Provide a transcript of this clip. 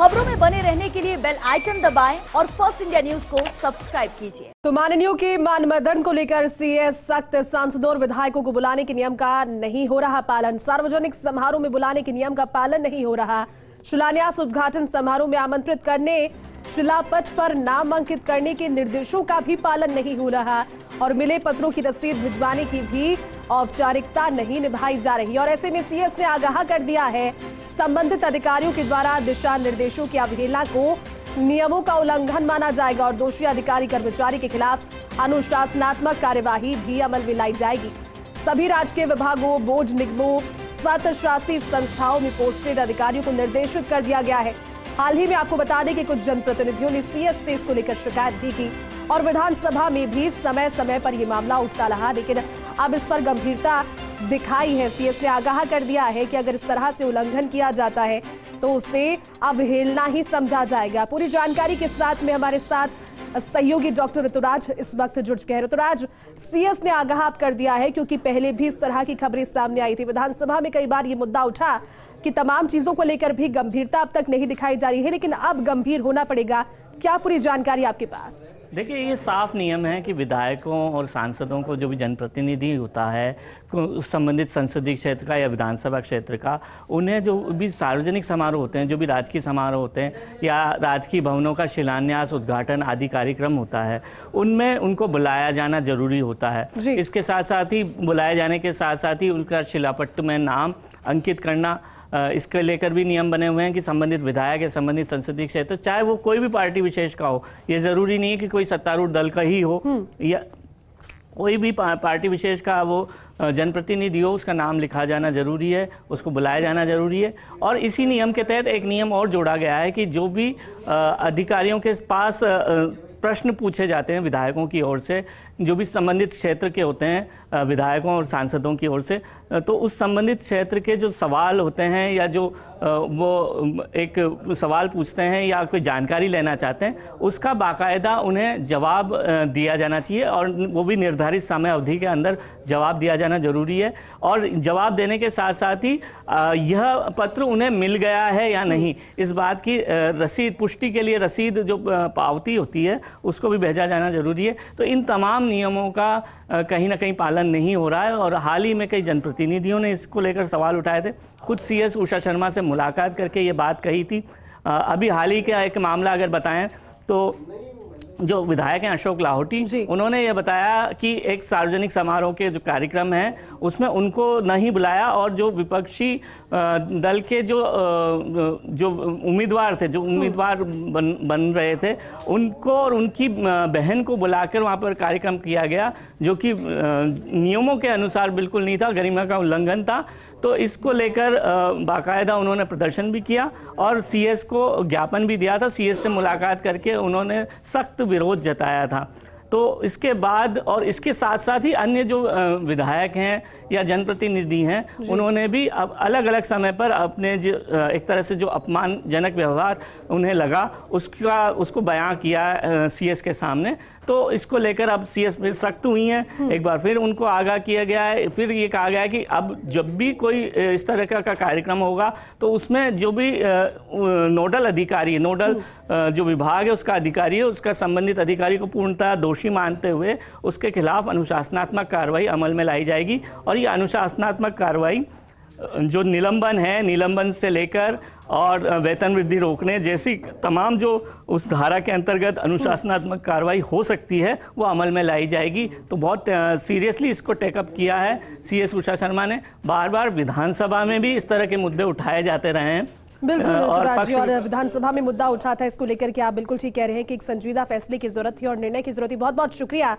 खबरों में बने रहने के लिए बेल आइकन दबाएं और फर्स्ट इंडिया न्यूज को सब्सक्राइब कीजिए तो माननीय के मान मदन को लेकर सीएस सख्त सांसदों और विधायकों को बुलाने के नियम का नहीं हो रहा पालन सार्वजनिक समारोह में बुलाने के नियम का पालन नहीं हो रहा शिलान्यास उद्घाटन समारोह में आमंत्रित करने शिलापच पर नाम अंकित करने के निर्देशों का भी पालन नहीं हो रहा और मिले पत्रों की रसीद भिजवाने की भी औपचारिकता नहीं निभाई जा रही और ऐसे में सीएस ने आगाह कर दिया है संबंधित अधिकारियों के द्वारा दिशा निर्देशों की अवहेलना को नियमों का उल्लंघन माना जाएगा और दोषी अधिकारी कर्मचारी के खिलाफ अनुशासनात्मक कार्यवाही भी अमल में लाई जाएगी सभी राजकीय विभागों बोर्ड निगमों स्वायत्त शासी संस्थाओं में पोस्टेड अधिकारियों को निर्देशित कर दिया गया है हाल ही में आपको बता दें कि कुछ जनप्रतिनिधियों ने सीएस से इसको लेकर शिकायत भी की और विधानसभा में भी समय समय पर यह मामला उठता रहा लेकिन अब इस पर गंभीरता दिखाई है सीएस ने आगाह कर दिया है कि अगर इस तरह से उल्लंघन किया जाता है तो उसे अवहेलना ही समझा जाएगा पूरी जानकारी के साथ में हमारे साथ सहयोगी डॉक्टर ऋतुराज इस वक्त जुड़ चुके हैं ऋतुराज सीएस ने आगाह कर दिया है क्योंकि पहले भी इस तरह की खबरें सामने आई थी विधानसभा में कई बार ये मुद्दा उठा कि तमाम चीजों को लेकर भी गंभीरता अब तक नहीं दिखाई जा रही है लेकिन अब गंभीर होना पड़ेगा क्या पूरी जानकारी आपके पास देखिए ये साफ नियम है कि विधायकों और सांसदों को जो भी जनप्रतिनिधि होता है उस संबंधित संसदीय क्षेत्र का या विधानसभा क्षेत्र का उन्हें जो भी सार्वजनिक समारोह होते हैं जो भी राजकीय समारोह होते हैं या राजकीय भवनों का शिलान्यास उद्घाटन आदि कार्यक्रम होता है उनमें उनको बुलाया जाना जरूरी होता है इसके साथ साथ ही बुलाए जाने के साथ साथ ही उनका शिलापट्ट में नाम अंकित करना इसके लेकर भी नियम बने हुए हैं कि संबंधित विधायक या संबंधित संसदीय क्षेत्र चाहे वो कोई भी पार्टी विशेष का हो ये ज़रूरी नहीं है कि कोई सत्तारूढ़ दल का ही हो हम्म। या कोई भी पार्टी विशेष का वो जनप्रतिनिधि हो उसका नाम लिखा जाना जरूरी है उसको बुलाया जाना जरूरी है और इसी नियम के तहत एक नियम और जोड़ा गया है कि जो भी अधिकारियों के पास प्रश्न पूछे जाते हैं विधायकों की ओर से जो भी संबंधित क्षेत्र के होते हैं विधायकों और सांसदों की ओर से तो उस संबंधित क्षेत्र के जो सवाल होते हैं या जो वो एक सवाल पूछते हैं या कोई जानकारी लेना चाहते हैं उसका बाकायदा उन्हें जवाब दिया जाना चाहिए और वो भी निर्धारित समय अवधि के अंदर जवाब दिया जाना ज़रूरी है और जवाब देने के साथ साथ ही यह पत्र उन्हें मिल गया है या नहीं इस बात की रसीद पुष्टि के लिए रसीद जो पावती होती है उसको भी भेजा जाना ज़रूरी है तो इन तमाम नियमों का कहीं ना कहीं पालन नहीं हो रहा है और हाल ही में कई जनप्रतिनिधियों ने इसको लेकर सवाल उठाए थे खुद सी एस उषा शर्मा से मुलाकात करके ये बात कही थी अभी हाल ही का एक मामला अगर बताएं तो जो विधायक हैं अशोक लाहौटी उन्होंने ये बताया कि एक सार्वजनिक समारोह के जो कार्यक्रम है उसमें उनको नहीं बुलाया और जो विपक्षी दल के जो जो उम्मीदवार थे जो उम्मीदवार हम्म। बन बन रहे थे उनको और उनकी बहन को बुलाकर वहाँ पर कार्यक्रम किया गया जो कि नियमों के अनुसार बिल्कुल नहीं था गरिमा का उल्लंघन था तो इसको लेकर बाकायदा उन्होंने प्रदर्शन भी किया और सीएस को ज्ञापन भी दिया था सीएस से मुलाकात करके उन्होंने सख्त विरोध जताया था तो इसके बाद और इसके साथ साथ ही अन्य जो विधायक हैं या जनप्रतिनिधि हैं उन्होंने भी अब अलग अलग समय पर अपने जो एक तरह से जो अपमानजनक व्यवहार उन्हें लगा उसका उसको बयां किया सीएस के सामने तो इसको लेकर अब सीएस एस सख्त हुई हैं हम्म। एक बार फिर उनको आगाह किया गया है फिर ये कहा गया है कि अब जब भी कोई इस तरह का, का कार्यक्रम होगा तो उसमें जो भी नोडल अधिकारी नोडल हम्म। जो विभाग है उसका अधिकारी है उसका संबंधित अधिकारी को पूर्णतः दोष दोषी मानते हुए उसके खिलाफ अनुशासनात्मक कार्रवाई अमल में लाई जाएगी और ये अनुशासनात्मक कार्रवाई जो निलंबन है निलंबन से लेकर और वेतन वृद्धि रोकने जैसी तमाम जो उस धारा के अंतर्गत अनुशासनात्मक कार्रवाई हो सकती है वो अमल में लाई जाएगी तो बहुत सीरियसली इसको टेकअप किया है सी एस उषा शर्मा ने बार बार विधानसभा में भी इस तरह के मुद्दे उठाए जाते रहे हैं बिल्कुल जी और विधानसभा में मुद्दा उठा था इसको लेकर के आप बिल्कुल ठीक कह रहे हैं कि एक संजीदा फैसले की जरूरत थी और निर्णय की जरूरत थी बहुत बहुत शुक्रिया